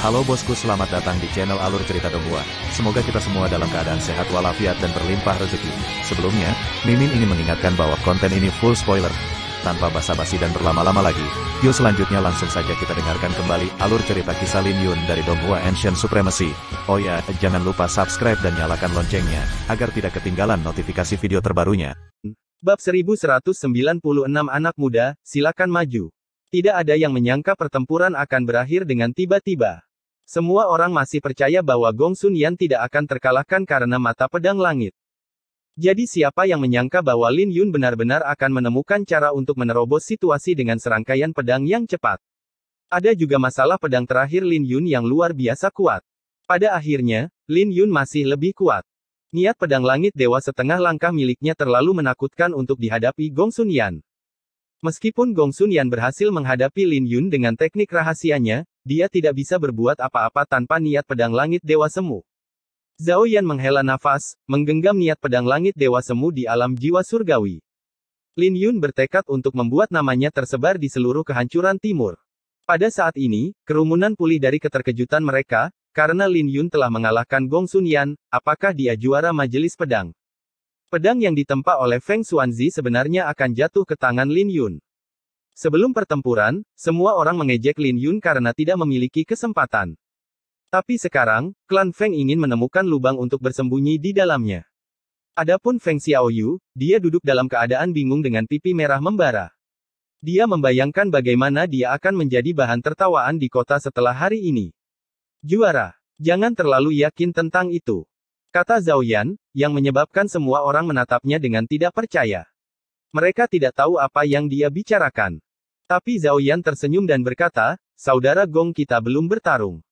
Halo bosku selamat datang di channel Alur Cerita Dongua. Semoga kita semua dalam keadaan sehat walafiat dan berlimpah rezeki. Sebelumnya, Mimin ingin mengingatkan bahwa konten ini full spoiler. Tanpa basa-basi dan berlama-lama lagi, yuk selanjutnya langsung saja kita dengarkan kembali alur cerita kisah Lin Yun dari Donghua Ancient Supremacy. Oh ya, jangan lupa subscribe dan nyalakan loncengnya, agar tidak ketinggalan notifikasi video terbarunya. Bab 1196 Anak Muda, silakan maju. Tidak ada yang menyangka pertempuran akan berakhir dengan tiba-tiba. Semua orang masih percaya bahwa Gong Sun Yan tidak akan terkalahkan karena mata pedang langit. Jadi siapa yang menyangka bahwa Lin Yun benar-benar akan menemukan cara untuk menerobos situasi dengan serangkaian pedang yang cepat. Ada juga masalah pedang terakhir Lin Yun yang luar biasa kuat. Pada akhirnya, Lin Yun masih lebih kuat. Niat pedang langit dewa setengah langkah miliknya terlalu menakutkan untuk dihadapi Gong Sun Yan. Meskipun Gong Sun Yan berhasil menghadapi Lin Yun dengan teknik rahasianya, dia tidak bisa berbuat apa-apa tanpa niat pedang langit Dewa Semu. Zhao Yan menghela nafas, menggenggam niat pedang langit Dewa Semu di alam jiwa surgawi. Lin Yun bertekad untuk membuat namanya tersebar di seluruh kehancuran timur. Pada saat ini, kerumunan pulih dari keterkejutan mereka, karena Lin Yun telah mengalahkan Gong Sun Yan, apakah dia juara majelis pedang? Pedang yang ditempa oleh Feng Xuanzi sebenarnya akan jatuh ke tangan Lin Yun. Sebelum pertempuran, semua orang mengejek Lin Yun karena tidak memiliki kesempatan. Tapi sekarang, klan Feng ingin menemukan lubang untuk bersembunyi di dalamnya. Adapun Feng Xiaoyu, dia duduk dalam keadaan bingung dengan pipi merah membara. Dia membayangkan bagaimana dia akan menjadi bahan tertawaan di kota setelah hari ini. Juara, jangan terlalu yakin tentang itu. Kata Zhao Yan, yang menyebabkan semua orang menatapnya dengan tidak percaya. Mereka tidak tahu apa yang dia bicarakan. Tapi Zhao Yan tersenyum dan berkata, saudara Gong kita belum bertarung.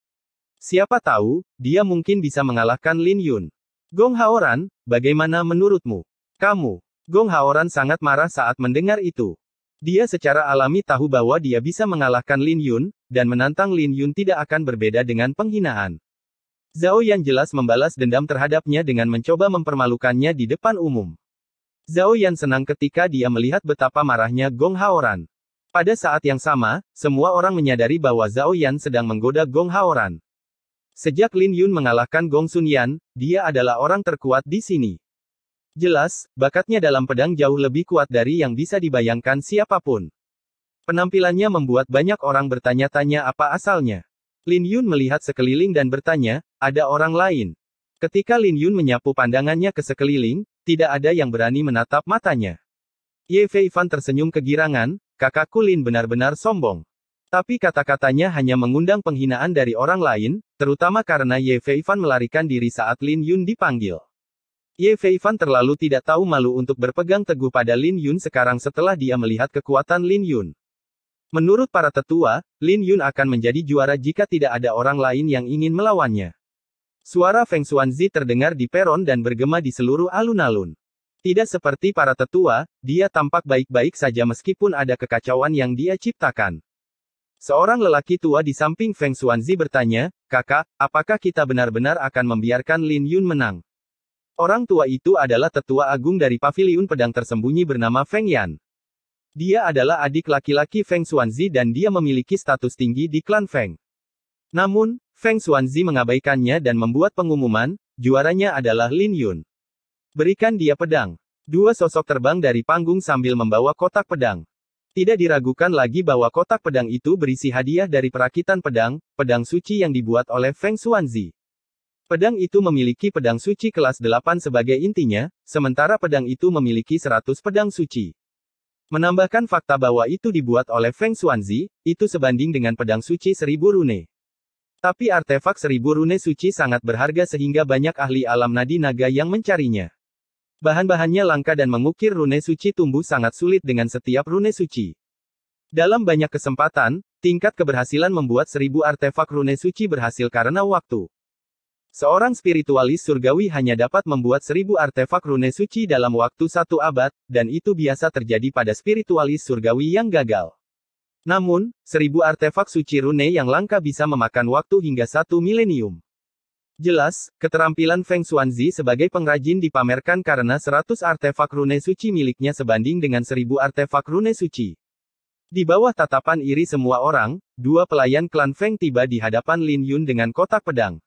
Siapa tahu, dia mungkin bisa mengalahkan Lin Yun. Gong Haoran, bagaimana menurutmu? Kamu, Gong Haoran sangat marah saat mendengar itu. Dia secara alami tahu bahwa dia bisa mengalahkan Lin Yun, dan menantang Lin Yun tidak akan berbeda dengan penghinaan. Zhao Yan jelas membalas dendam terhadapnya dengan mencoba mempermalukannya di depan umum. Zhao Yan senang ketika dia melihat betapa marahnya Gong Haoran. Pada saat yang sama, semua orang menyadari bahwa Zhao Yan sedang menggoda Gong Haoran. Sejak Lin Yun mengalahkan Gong Sun Yan, dia adalah orang terkuat di sini. Jelas, bakatnya dalam pedang jauh lebih kuat dari yang bisa dibayangkan siapapun. Penampilannya membuat banyak orang bertanya-tanya apa asalnya. Lin Yun melihat sekeliling dan bertanya, ada orang lain. Ketika Lin Yun menyapu pandangannya ke sekeliling, tidak ada yang berani menatap matanya. Ye Fei Fan tersenyum kegirangan, Kakak Kulin benar-benar sombong. Tapi kata-katanya hanya mengundang penghinaan dari orang lain, terutama karena Ye Feifan melarikan diri saat Lin Yun dipanggil. Ye Feifan terlalu tidak tahu malu untuk berpegang teguh pada Lin Yun sekarang setelah dia melihat kekuatan Lin Yun. Menurut para tetua, Lin Yun akan menjadi juara jika tidak ada orang lain yang ingin melawannya. Suara Feng Xuanzi terdengar di peron dan bergema di seluruh alun-alun. Tidak seperti para tetua, dia tampak baik-baik saja meskipun ada kekacauan yang dia ciptakan. Seorang lelaki tua di samping Feng Xuanzi bertanya, kakak, apakah kita benar-benar akan membiarkan Lin Yun menang? Orang tua itu adalah tetua agung dari paviliun pedang tersembunyi bernama Feng Yan. Dia adalah adik laki-laki Feng Xuanzi dan dia memiliki status tinggi di klan Feng. Namun, Feng Xuanzi mengabaikannya dan membuat pengumuman, juaranya adalah Lin Yun. Berikan dia pedang. Dua sosok terbang dari panggung sambil membawa kotak pedang. Tidak diragukan lagi bahwa kotak pedang itu berisi hadiah dari perakitan pedang, pedang suci yang dibuat oleh Feng Xuanzi. Pedang itu memiliki pedang suci kelas 8 sebagai intinya, sementara pedang itu memiliki 100 pedang suci. Menambahkan fakta bahwa itu dibuat oleh Feng Xuanzi, itu sebanding dengan pedang suci seribu rune. Tapi artefak seribu rune suci sangat berharga sehingga banyak ahli alam nadi naga yang mencarinya. Bahan-bahannya langka dan mengukir rune suci tumbuh sangat sulit dengan setiap rune suci. Dalam banyak kesempatan, tingkat keberhasilan membuat seribu artefak rune suci berhasil karena waktu. Seorang spiritualis surgawi hanya dapat membuat seribu artefak rune suci dalam waktu satu abad, dan itu biasa terjadi pada spiritualis surgawi yang gagal. Namun, seribu artefak suci rune yang langka bisa memakan waktu hingga satu milenium. Jelas, keterampilan Feng Xuanzi sebagai pengrajin dipamerkan karena 100 artefak rune suci miliknya sebanding dengan 1000 artefak rune suci. Di bawah tatapan iri semua orang, dua pelayan klan Feng tiba di hadapan Lin Yun dengan kotak pedang.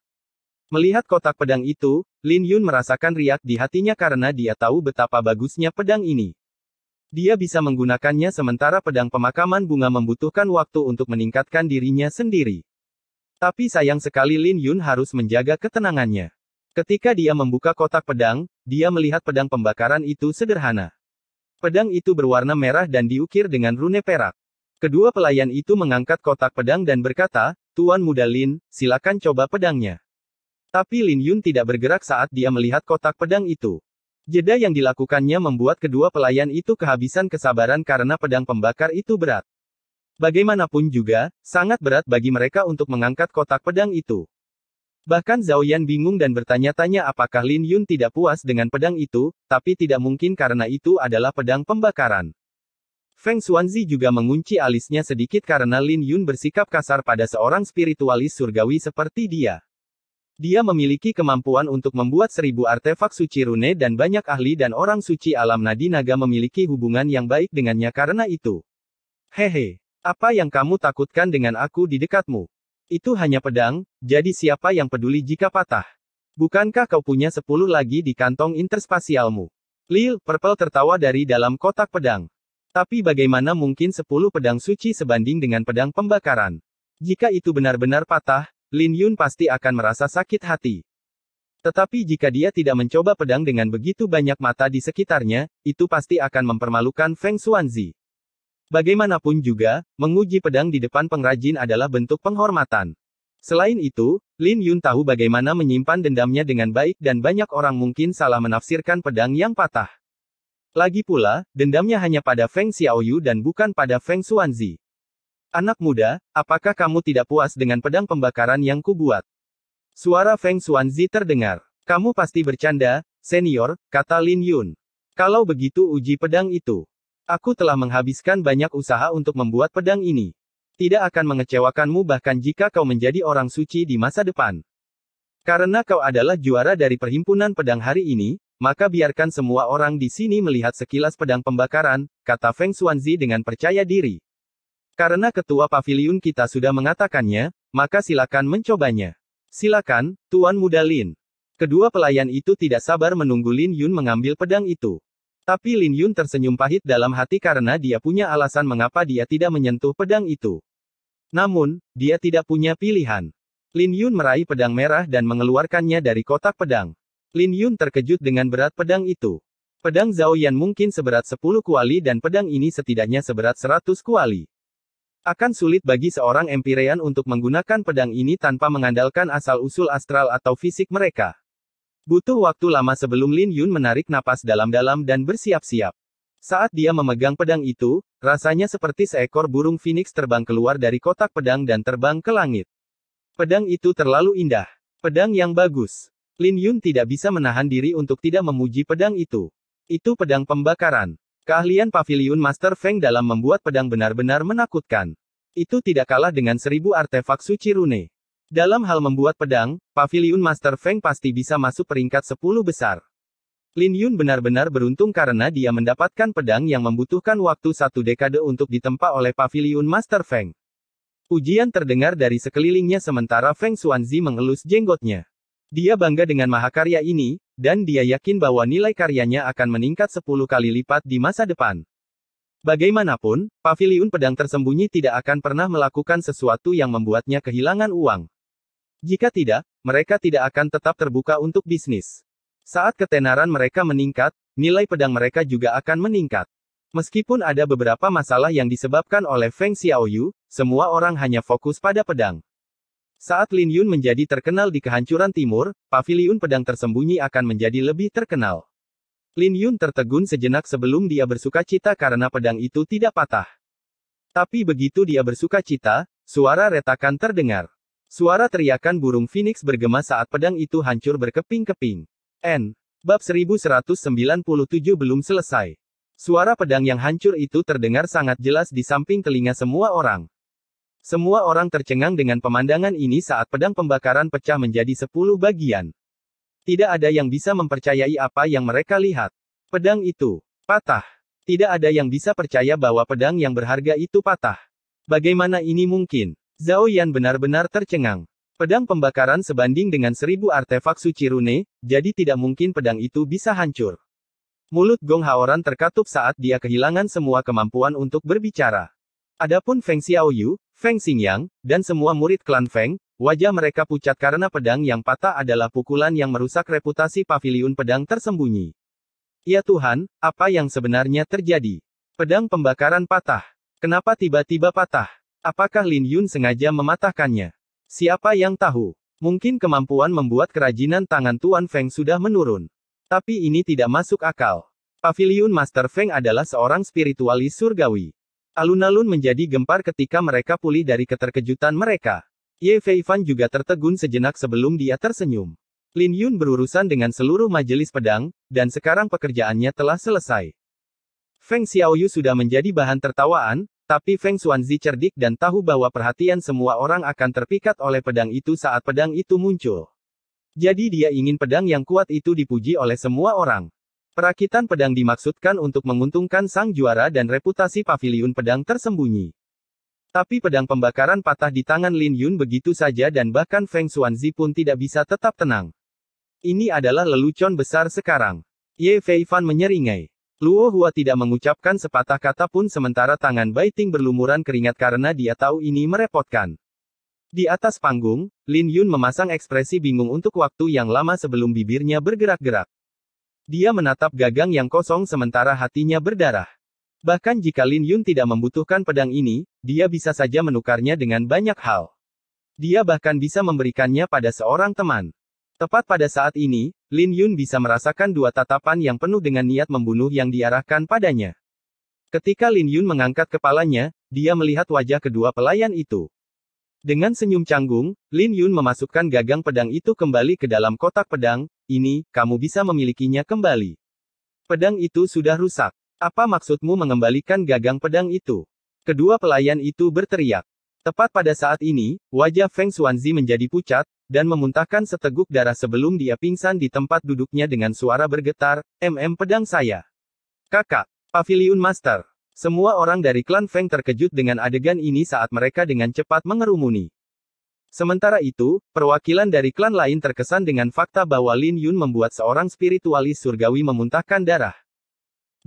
Melihat kotak pedang itu, Lin Yun merasakan riak di hatinya karena dia tahu betapa bagusnya pedang ini. Dia bisa menggunakannya sementara pedang pemakaman bunga membutuhkan waktu untuk meningkatkan dirinya sendiri. Tapi sayang sekali Lin Yun harus menjaga ketenangannya. Ketika dia membuka kotak pedang, dia melihat pedang pembakaran itu sederhana. Pedang itu berwarna merah dan diukir dengan rune perak. Kedua pelayan itu mengangkat kotak pedang dan berkata, Tuan muda Lin, silakan coba pedangnya. Tapi Lin Yun tidak bergerak saat dia melihat kotak pedang itu. Jeda yang dilakukannya membuat kedua pelayan itu kehabisan kesabaran karena pedang pembakar itu berat. Bagaimanapun juga, sangat berat bagi mereka untuk mengangkat kotak pedang itu. Bahkan Zhao Yan bingung dan bertanya-tanya apakah Lin Yun tidak puas dengan pedang itu, tapi tidak mungkin karena itu adalah pedang pembakaran. Feng Xuanzi juga mengunci alisnya sedikit karena Lin Yun bersikap kasar pada seorang spiritualis surgawi seperti dia. Dia memiliki kemampuan untuk membuat seribu artefak suci rune dan banyak ahli dan orang suci alam nadi naga memiliki hubungan yang baik dengannya karena itu. Hehe. Apa yang kamu takutkan dengan aku di dekatmu? Itu hanya pedang, jadi siapa yang peduli jika patah? Bukankah kau punya sepuluh lagi di kantong interspasialmu? Lil, Purple tertawa dari dalam kotak pedang. Tapi bagaimana mungkin sepuluh pedang suci sebanding dengan pedang pembakaran? Jika itu benar-benar patah, Lin Yun pasti akan merasa sakit hati. Tetapi jika dia tidak mencoba pedang dengan begitu banyak mata di sekitarnya, itu pasti akan mempermalukan Feng Xuanzi. Bagaimanapun juga, menguji pedang di depan pengrajin adalah bentuk penghormatan. Selain itu, Lin Yun tahu bagaimana menyimpan dendamnya dengan baik dan banyak orang mungkin salah menafsirkan pedang yang patah. Lagi pula, dendamnya hanya pada Feng Xiaoyu dan bukan pada Feng Xuanzi. Anak muda, apakah kamu tidak puas dengan pedang pembakaran yang kubuat? Suara Feng Xuanzi terdengar. Kamu pasti bercanda, senior, kata Lin Yun. Kalau begitu uji pedang itu. Aku telah menghabiskan banyak usaha untuk membuat pedang ini. Tidak akan mengecewakanmu bahkan jika kau menjadi orang suci di masa depan. Karena kau adalah juara dari perhimpunan pedang hari ini, maka biarkan semua orang di sini melihat sekilas pedang pembakaran, kata Feng Xuanzi dengan percaya diri. Karena ketua pavilion kita sudah mengatakannya, maka silakan mencobanya. Silakan, Tuan Muda Lin. Kedua pelayan itu tidak sabar menunggu Lin Yun mengambil pedang itu. Tapi Lin Yun tersenyum pahit dalam hati karena dia punya alasan mengapa dia tidak menyentuh pedang itu. Namun, dia tidak punya pilihan. Lin Yun meraih pedang merah dan mengeluarkannya dari kotak pedang. Lin Yun terkejut dengan berat pedang itu. Pedang Zhao Yan mungkin seberat 10 kuali dan pedang ini setidaknya seberat 100 kuali. Akan sulit bagi seorang Empyrean untuk menggunakan pedang ini tanpa mengandalkan asal-usul astral atau fisik mereka. Butuh waktu lama sebelum Lin Yun menarik napas dalam-dalam dan bersiap-siap. Saat dia memegang pedang itu, rasanya seperti seekor burung phoenix terbang keluar dari kotak pedang dan terbang ke langit. Pedang itu terlalu indah. Pedang yang bagus. Lin Yun tidak bisa menahan diri untuk tidak memuji pedang itu. Itu pedang pembakaran. Keahlian Pavilion Master Feng dalam membuat pedang benar-benar menakutkan. Itu tidak kalah dengan seribu artefak suci rune. Dalam hal membuat pedang, Pavilion Master Feng pasti bisa masuk peringkat 10 besar. Lin Yun benar-benar beruntung karena dia mendapatkan pedang yang membutuhkan waktu satu dekade untuk ditempa oleh Pavilion Master Feng. Ujian terdengar dari sekelilingnya sementara Feng Xuanzi mengelus jenggotnya. Dia bangga dengan mahakarya ini, dan dia yakin bahwa nilai karyanya akan meningkat 10 kali lipat di masa depan. Bagaimanapun, Pavilion Pedang Tersembunyi tidak akan pernah melakukan sesuatu yang membuatnya kehilangan uang. Jika tidak, mereka tidak akan tetap terbuka untuk bisnis. Saat ketenaran mereka meningkat, nilai pedang mereka juga akan meningkat. Meskipun ada beberapa masalah yang disebabkan oleh Feng Xiaoyu, semua orang hanya fokus pada pedang. Saat Lin Yun menjadi terkenal di kehancuran timur, paviliun pedang tersembunyi akan menjadi lebih terkenal. Lin Yun tertegun sejenak sebelum dia bersuka cita karena pedang itu tidak patah. Tapi begitu dia bersuka cita, suara retakan terdengar. Suara teriakan burung Phoenix bergema saat pedang itu hancur berkeping-keping. N. Bab 1197 belum selesai. Suara pedang yang hancur itu terdengar sangat jelas di samping telinga semua orang. Semua orang tercengang dengan pemandangan ini saat pedang pembakaran pecah menjadi sepuluh bagian. Tidak ada yang bisa mempercayai apa yang mereka lihat. Pedang itu patah. Tidak ada yang bisa percaya bahwa pedang yang berharga itu patah. Bagaimana ini mungkin? Zhao Yan benar-benar tercengang. Pedang pembakaran sebanding dengan seribu artefak suci rune, jadi tidak mungkin pedang itu bisa hancur. Mulut Gong Haoran terkatup saat dia kehilangan semua kemampuan untuk berbicara. Adapun Feng Xiaoyu, Feng Xingyang, dan semua murid klan Feng, wajah mereka pucat karena pedang yang patah adalah pukulan yang merusak reputasi paviliun pedang tersembunyi. Ya Tuhan, apa yang sebenarnya terjadi? Pedang pembakaran patah. Kenapa tiba-tiba patah? Apakah Lin Yun sengaja mematahkannya? Siapa yang tahu? Mungkin kemampuan membuat kerajinan tangan Tuan Feng sudah menurun. Tapi ini tidak masuk akal. Pavilion Master Feng adalah seorang spiritualis surgawi. Alun-alun menjadi gempar ketika mereka pulih dari keterkejutan mereka. Ye Fei Fan juga tertegun sejenak sebelum dia tersenyum. Lin Yun berurusan dengan seluruh majelis pedang, dan sekarang pekerjaannya telah selesai. Feng Xiaoyu sudah menjadi bahan tertawaan, tapi Feng Xuanzi cerdik dan tahu bahwa perhatian semua orang akan terpikat oleh pedang itu saat pedang itu muncul. Jadi dia ingin pedang yang kuat itu dipuji oleh semua orang. Perakitan pedang dimaksudkan untuk menguntungkan sang juara dan reputasi pavilion pedang tersembunyi. Tapi pedang pembakaran patah di tangan Lin Yun begitu saja dan bahkan Feng Xuanzi pun tidak bisa tetap tenang. Ini adalah lelucon besar sekarang. Ye Fei Fan menyeringai. Luo Hua tidak mengucapkan sepatah kata pun sementara tangan Baiting berlumuran keringat karena dia tahu ini merepotkan. Di atas panggung, Lin Yun memasang ekspresi bingung untuk waktu yang lama sebelum bibirnya bergerak-gerak. Dia menatap gagang yang kosong sementara hatinya berdarah. Bahkan jika Lin Yun tidak membutuhkan pedang ini, dia bisa saja menukarnya dengan banyak hal. Dia bahkan bisa memberikannya pada seorang teman. Tepat pada saat ini, Lin Yun bisa merasakan dua tatapan yang penuh dengan niat membunuh yang diarahkan padanya. Ketika Lin Yun mengangkat kepalanya, dia melihat wajah kedua pelayan itu. Dengan senyum canggung, Lin Yun memasukkan gagang pedang itu kembali ke dalam kotak pedang, ini, kamu bisa memilikinya kembali. Pedang itu sudah rusak. Apa maksudmu mengembalikan gagang pedang itu? Kedua pelayan itu berteriak. Tepat pada saat ini, wajah Feng Xuanzi menjadi pucat, dan memuntahkan seteguk darah sebelum dia pingsan di tempat duduknya dengan suara bergetar, MM pedang saya. Kakak, Pavilion Master. Semua orang dari klan Feng terkejut dengan adegan ini saat mereka dengan cepat mengerumuni. Sementara itu, perwakilan dari klan lain terkesan dengan fakta bahwa Lin Yun membuat seorang spiritualis surgawi memuntahkan darah.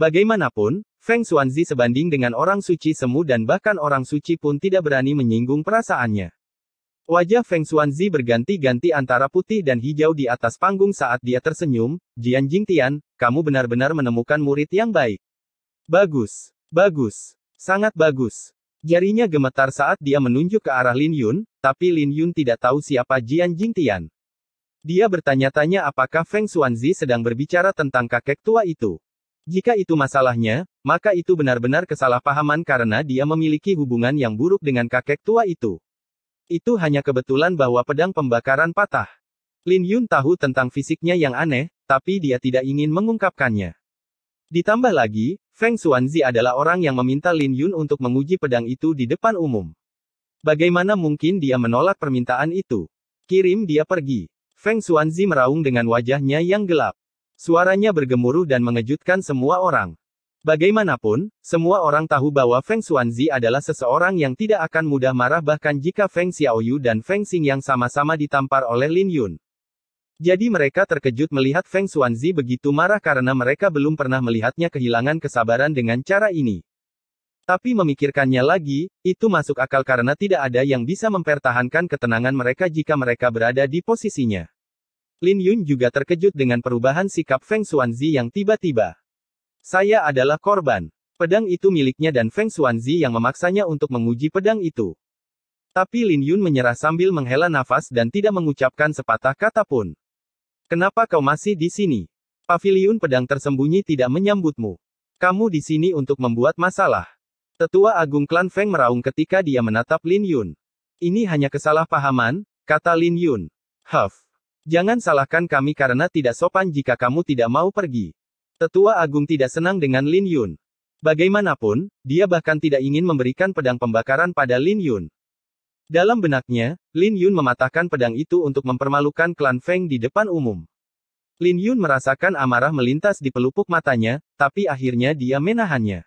Bagaimanapun, Feng Xuanzi sebanding dengan orang suci semu dan bahkan orang suci pun tidak berani menyinggung perasaannya. Wajah Feng Xuanzi berganti-ganti antara putih dan hijau di atas panggung saat dia tersenyum, Jian Jing Tian, kamu benar-benar menemukan murid yang baik. Bagus. Bagus. Sangat bagus. Jarinya gemetar saat dia menunjuk ke arah Lin Yun, tapi Lin Yun tidak tahu siapa Jian Jing Tian. Dia bertanya-tanya apakah Feng Xuanzi sedang berbicara tentang kakek tua itu. Jika itu masalahnya, maka itu benar-benar kesalahpahaman karena dia memiliki hubungan yang buruk dengan kakek tua itu. Itu hanya kebetulan bahwa pedang pembakaran patah. Lin Yun tahu tentang fisiknya yang aneh, tapi dia tidak ingin mengungkapkannya. Ditambah lagi, Feng Xuanzi adalah orang yang meminta Lin Yun untuk menguji pedang itu di depan umum. Bagaimana mungkin dia menolak permintaan itu? Kirim dia pergi. Feng Xuanzi meraung dengan wajahnya yang gelap. Suaranya bergemuruh dan mengejutkan semua orang. Bagaimanapun, semua orang tahu bahwa Feng Xuanzi adalah seseorang yang tidak akan mudah marah bahkan jika Feng Xiaoyu dan Feng Xing yang sama-sama ditampar oleh Lin Yun. Jadi mereka terkejut melihat Feng Xuanzi begitu marah karena mereka belum pernah melihatnya kehilangan kesabaran dengan cara ini. Tapi memikirkannya lagi, itu masuk akal karena tidak ada yang bisa mempertahankan ketenangan mereka jika mereka berada di posisinya. Lin Yun juga terkejut dengan perubahan sikap Feng Xuanzi yang tiba-tiba. Saya adalah korban. Pedang itu miliknya dan Feng Xuanzi yang memaksanya untuk menguji pedang itu. Tapi Lin Yun menyerah sambil menghela nafas dan tidak mengucapkan sepatah kata pun. Kenapa kau masih di sini? Paviliun pedang tersembunyi tidak menyambutmu. Kamu di sini untuk membuat masalah. Tetua Agung Klan Feng meraung ketika dia menatap Lin Yun. Ini hanya kesalahpahaman, kata Lin Yun. Huff. Jangan salahkan kami karena tidak sopan jika kamu tidak mau pergi. Tetua Agung tidak senang dengan Lin Yun. Bagaimanapun, dia bahkan tidak ingin memberikan pedang pembakaran pada Lin Yun. Dalam benaknya, Lin Yun mematahkan pedang itu untuk mempermalukan klan Feng di depan umum. Lin Yun merasakan amarah melintas di pelupuk matanya, tapi akhirnya dia menahannya.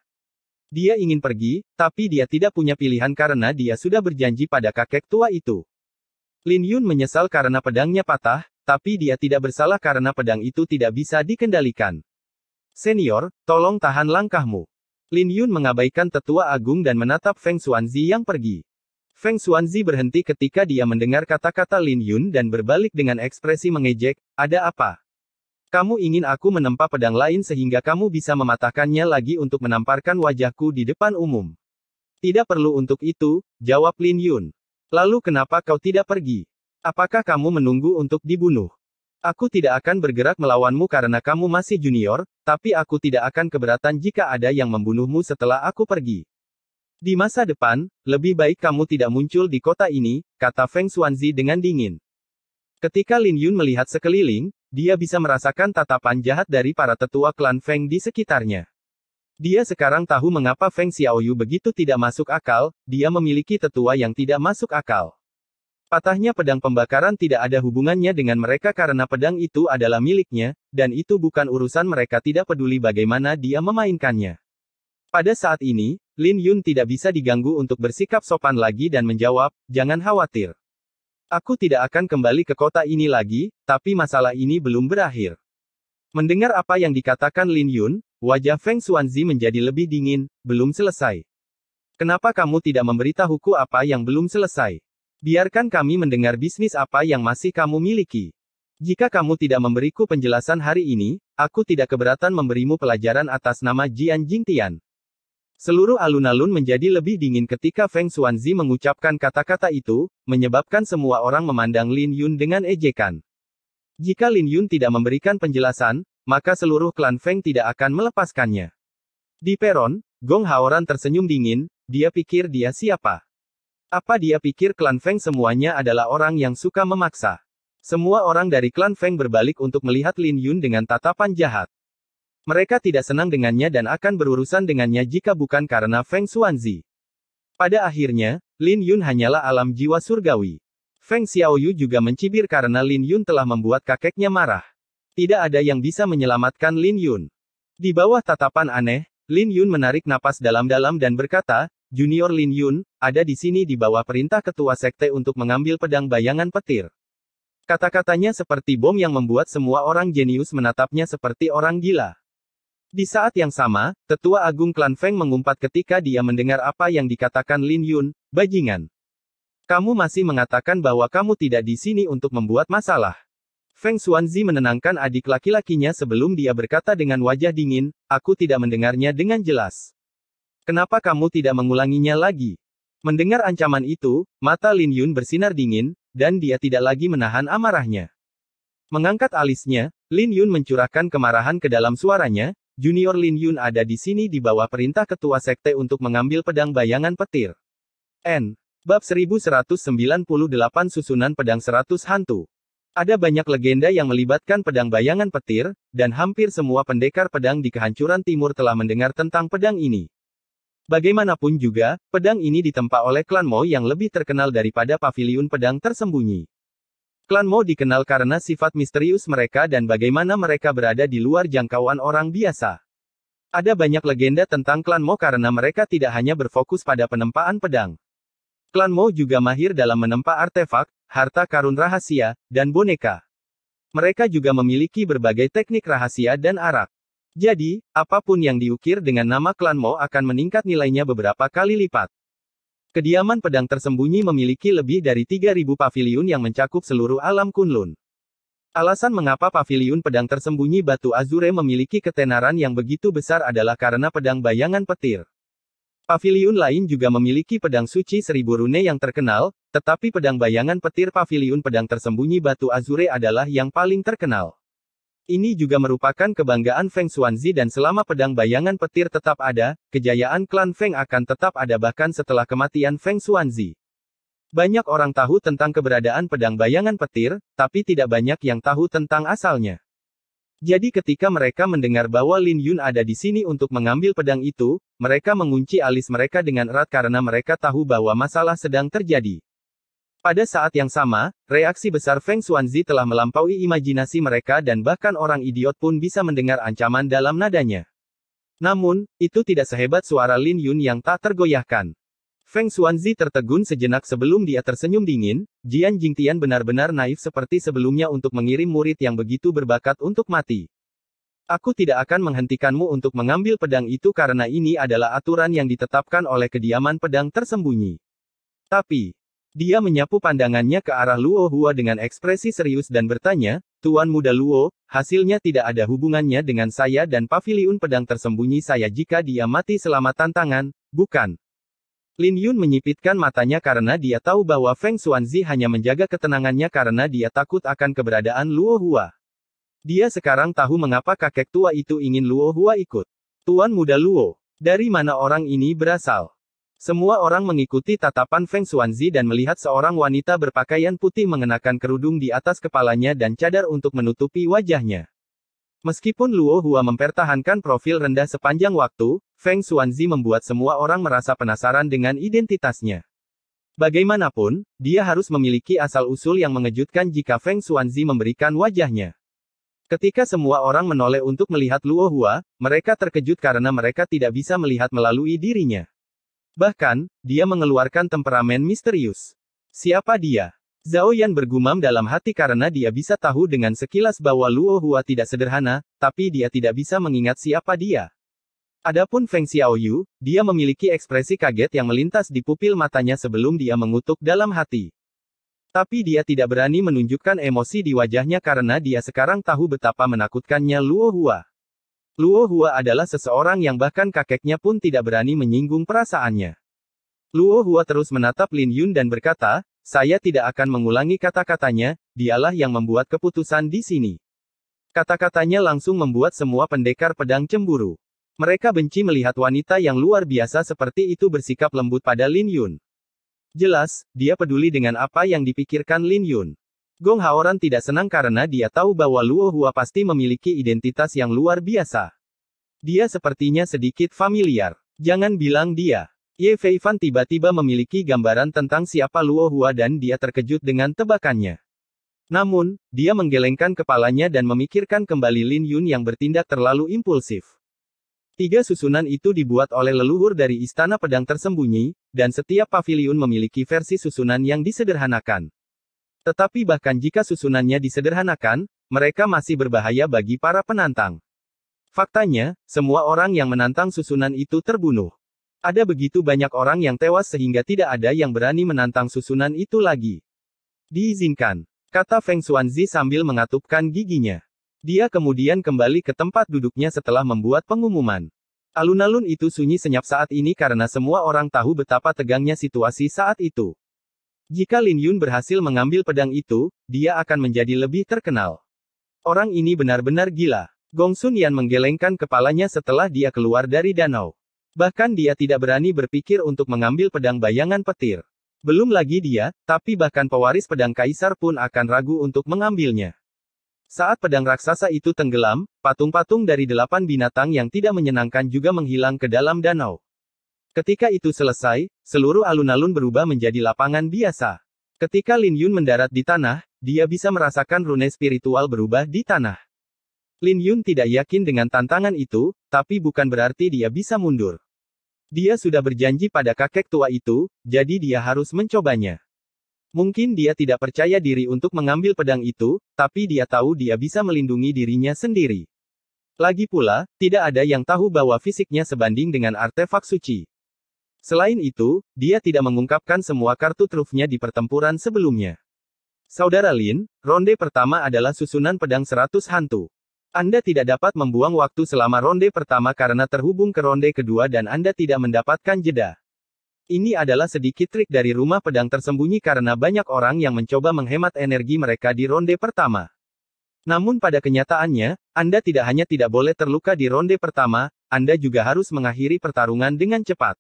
Dia ingin pergi, tapi dia tidak punya pilihan karena dia sudah berjanji pada kakek tua itu. Lin Yun menyesal karena pedangnya patah, tapi dia tidak bersalah karena pedang itu tidak bisa dikendalikan. Senior, tolong tahan langkahmu. Lin Yun mengabaikan tetua agung dan menatap Feng Xuanzi yang pergi. Feng Xuanzi berhenti ketika dia mendengar kata-kata Lin Yun dan berbalik dengan ekspresi mengejek, ada apa? Kamu ingin aku menempa pedang lain sehingga kamu bisa mematahkannya lagi untuk menamparkan wajahku di depan umum. Tidak perlu untuk itu, jawab Lin Yun. Lalu kenapa kau tidak pergi? Apakah kamu menunggu untuk dibunuh? Aku tidak akan bergerak melawanmu karena kamu masih junior, tapi aku tidak akan keberatan jika ada yang membunuhmu setelah aku pergi. Di masa depan, lebih baik kamu tidak muncul di kota ini, kata Feng Xuanzi dengan dingin. Ketika Lin Yun melihat sekeliling, dia bisa merasakan tatapan jahat dari para tetua klan Feng di sekitarnya. Dia sekarang tahu mengapa Feng Xiaoyu begitu tidak masuk akal, dia memiliki tetua yang tidak masuk akal. Patahnya pedang pembakaran tidak ada hubungannya dengan mereka karena pedang itu adalah miliknya, dan itu bukan urusan mereka tidak peduli bagaimana dia memainkannya. Pada saat ini, Lin Yun tidak bisa diganggu untuk bersikap sopan lagi dan menjawab, jangan khawatir. Aku tidak akan kembali ke kota ini lagi, tapi masalah ini belum berakhir. Mendengar apa yang dikatakan Lin Yun, wajah Feng Xuanzi menjadi lebih dingin, belum selesai. Kenapa kamu tidak memberitahuku apa yang belum selesai? Biarkan kami mendengar bisnis apa yang masih kamu miliki. Jika kamu tidak memberiku penjelasan hari ini, aku tidak keberatan memberimu pelajaran atas nama Jian jing tian Seluruh alun-alun menjadi lebih dingin ketika Feng Xuanzi mengucapkan kata-kata itu, menyebabkan semua orang memandang Lin Yun dengan ejekan. Jika Lin Yun tidak memberikan penjelasan, maka seluruh klan Feng tidak akan melepaskannya. Di peron, Gong Haoran tersenyum dingin, dia pikir dia siapa. Apa dia pikir klan Feng semuanya adalah orang yang suka memaksa? Semua orang dari klan Feng berbalik untuk melihat Lin Yun dengan tatapan jahat. Mereka tidak senang dengannya dan akan berurusan dengannya jika bukan karena Feng Xuanzi. Pada akhirnya, Lin Yun hanyalah alam jiwa surgawi. Feng Xiaoyu juga mencibir karena Lin Yun telah membuat kakeknya marah. Tidak ada yang bisa menyelamatkan Lin Yun. Di bawah tatapan aneh, Lin Yun menarik napas dalam-dalam dan berkata, Junior Lin Yun, ada di sini di bawah perintah ketua sekte untuk mengambil pedang bayangan petir. Kata-katanya seperti bom yang membuat semua orang jenius menatapnya seperti orang gila. Di saat yang sama, tetua agung klan Feng mengumpat ketika dia mendengar apa yang dikatakan Lin Yun, bajingan. Kamu masih mengatakan bahwa kamu tidak di sini untuk membuat masalah. Feng Xuanzi menenangkan adik laki-lakinya sebelum dia berkata dengan wajah dingin, aku tidak mendengarnya dengan jelas. Kenapa kamu tidak mengulanginya lagi? Mendengar ancaman itu, mata Lin Yun bersinar dingin, dan dia tidak lagi menahan amarahnya. Mengangkat alisnya, Lin Yun mencurahkan kemarahan ke dalam suaranya, Junior Lin Yun ada di sini di bawah perintah ketua sekte untuk mengambil pedang bayangan petir. N. Bab 1198 Susunan Pedang 100 Hantu ada banyak legenda yang melibatkan pedang bayangan petir, dan hampir semua pendekar pedang di kehancuran timur telah mendengar tentang pedang ini. Bagaimanapun juga, pedang ini ditempa oleh klan Mo yang lebih terkenal daripada paviliun pedang tersembunyi. Klan Mo dikenal karena sifat misterius mereka dan bagaimana mereka berada di luar jangkauan orang biasa. Ada banyak legenda tentang klan Mo karena mereka tidak hanya berfokus pada penempaan pedang. Klan Mo juga mahir dalam menempa artefak, harta karun rahasia, dan boneka. Mereka juga memiliki berbagai teknik rahasia dan arak. Jadi, apapun yang diukir dengan nama klan Mo akan meningkat nilainya beberapa kali lipat. Kediaman pedang tersembunyi memiliki lebih dari 3.000 paviliun yang mencakup seluruh alam Kunlun. Alasan mengapa paviliun pedang tersembunyi Batu Azure memiliki ketenaran yang begitu besar adalah karena pedang bayangan petir. Paviliun lain juga memiliki pedang suci seribu rune yang terkenal, tetapi pedang bayangan petir paviliun pedang tersembunyi Batu Azure adalah yang paling terkenal. Ini juga merupakan kebanggaan Feng Xuanzi dan selama pedang bayangan petir tetap ada, kejayaan klan Feng akan tetap ada bahkan setelah kematian Feng Xuanzi. Banyak orang tahu tentang keberadaan pedang bayangan petir, tapi tidak banyak yang tahu tentang asalnya. Jadi ketika mereka mendengar bahwa Lin Yun ada di sini untuk mengambil pedang itu, mereka mengunci alis mereka dengan erat karena mereka tahu bahwa masalah sedang terjadi. Pada saat yang sama, reaksi besar Feng Xuanzi telah melampaui imajinasi mereka dan bahkan orang idiot pun bisa mendengar ancaman dalam nadanya. Namun, itu tidak sehebat suara Lin Yun yang tak tergoyahkan. Feng Xuanzi tertegun sejenak sebelum dia tersenyum dingin, Jian Jingtian benar-benar naif seperti sebelumnya untuk mengirim murid yang begitu berbakat untuk mati. Aku tidak akan menghentikanmu untuk mengambil pedang itu karena ini adalah aturan yang ditetapkan oleh kediaman pedang tersembunyi. Tapi, dia menyapu pandangannya ke arah Luo Hua dengan ekspresi serius dan bertanya, Tuan Muda Luo, hasilnya tidak ada hubungannya dengan saya dan paviliun pedang tersembunyi saya jika dia mati selama tantangan, bukan? Lin Yun menyipitkan matanya karena dia tahu bahwa Feng Xuanzi hanya menjaga ketenangannya karena dia takut akan keberadaan Luo Hua. Dia sekarang tahu mengapa kakek tua itu ingin Luo Hua ikut. Tuan muda Luo, dari mana orang ini berasal? Semua orang mengikuti tatapan Feng Xuanzi dan melihat seorang wanita berpakaian putih mengenakan kerudung di atas kepalanya dan cadar untuk menutupi wajahnya. Meskipun Luo Hua mempertahankan profil rendah sepanjang waktu, Feng Xuanzi membuat semua orang merasa penasaran dengan identitasnya. Bagaimanapun, dia harus memiliki asal-usul yang mengejutkan jika Feng Xuanzi memberikan wajahnya. Ketika semua orang menoleh untuk melihat Luo Hua, mereka terkejut karena mereka tidak bisa melihat melalui dirinya. Bahkan, dia mengeluarkan temperamen misterius. Siapa dia? Zhao Yan bergumam dalam hati karena dia bisa tahu dengan sekilas bahwa Luo Hua tidak sederhana, tapi dia tidak bisa mengingat siapa dia. Adapun Feng Xiaoyu, dia memiliki ekspresi kaget yang melintas di pupil matanya sebelum dia mengutuk dalam hati. Tapi dia tidak berani menunjukkan emosi di wajahnya karena dia sekarang tahu betapa menakutkannya Luo Hua. Luo Hua adalah seseorang yang bahkan kakeknya pun tidak berani menyinggung perasaannya. Luo Hua terus menatap Lin Yun dan berkata, saya tidak akan mengulangi kata-katanya, dialah yang membuat keputusan di sini. Kata-katanya langsung membuat semua pendekar pedang cemburu. Mereka benci melihat wanita yang luar biasa seperti itu bersikap lembut pada Lin Yun. Jelas, dia peduli dengan apa yang dipikirkan Lin Yun. Gong Haoran tidak senang karena dia tahu bahwa Luo Hua pasti memiliki identitas yang luar biasa. Dia sepertinya sedikit familiar. Jangan bilang dia. Ye Fei Fan tiba-tiba memiliki gambaran tentang siapa Luo Hua dan dia terkejut dengan tebakannya. Namun, dia menggelengkan kepalanya dan memikirkan kembali Lin Yun yang bertindak terlalu impulsif. Tiga susunan itu dibuat oleh leluhur dari Istana Pedang Tersembunyi, dan setiap paviliun memiliki versi susunan yang disederhanakan. Tetapi bahkan jika susunannya disederhanakan, mereka masih berbahaya bagi para penantang. Faktanya, semua orang yang menantang susunan itu terbunuh. Ada begitu banyak orang yang tewas sehingga tidak ada yang berani menantang susunan itu lagi. Diizinkan, kata Feng Xuanzi sambil mengatupkan giginya. Dia kemudian kembali ke tempat duduknya setelah membuat pengumuman. Alun-alun itu sunyi senyap saat ini karena semua orang tahu betapa tegangnya situasi saat itu. Jika Lin Yun berhasil mengambil pedang itu, dia akan menjadi lebih terkenal. Orang ini benar-benar gila. Gong Sun Yan menggelengkan kepalanya setelah dia keluar dari danau. Bahkan dia tidak berani berpikir untuk mengambil pedang bayangan petir. Belum lagi dia, tapi bahkan pewaris pedang kaisar pun akan ragu untuk mengambilnya. Saat pedang raksasa itu tenggelam, patung-patung dari delapan binatang yang tidak menyenangkan juga menghilang ke dalam danau. Ketika itu selesai, seluruh alun-alun berubah menjadi lapangan biasa. Ketika Lin Yun mendarat di tanah, dia bisa merasakan rune spiritual berubah di tanah. Lin Yun tidak yakin dengan tantangan itu, tapi bukan berarti dia bisa mundur. Dia sudah berjanji pada kakek tua itu, jadi dia harus mencobanya. Mungkin dia tidak percaya diri untuk mengambil pedang itu, tapi dia tahu dia bisa melindungi dirinya sendiri. Lagi pula, tidak ada yang tahu bahwa fisiknya sebanding dengan artefak suci. Selain itu, dia tidak mengungkapkan semua kartu trufnya di pertempuran sebelumnya. Saudara Lin, ronde pertama adalah susunan pedang 100 hantu. Anda tidak dapat membuang waktu selama ronde pertama karena terhubung ke ronde kedua dan Anda tidak mendapatkan jeda. Ini adalah sedikit trik dari rumah pedang tersembunyi karena banyak orang yang mencoba menghemat energi mereka di ronde pertama. Namun pada kenyataannya, Anda tidak hanya tidak boleh terluka di ronde pertama, Anda juga harus mengakhiri pertarungan dengan cepat.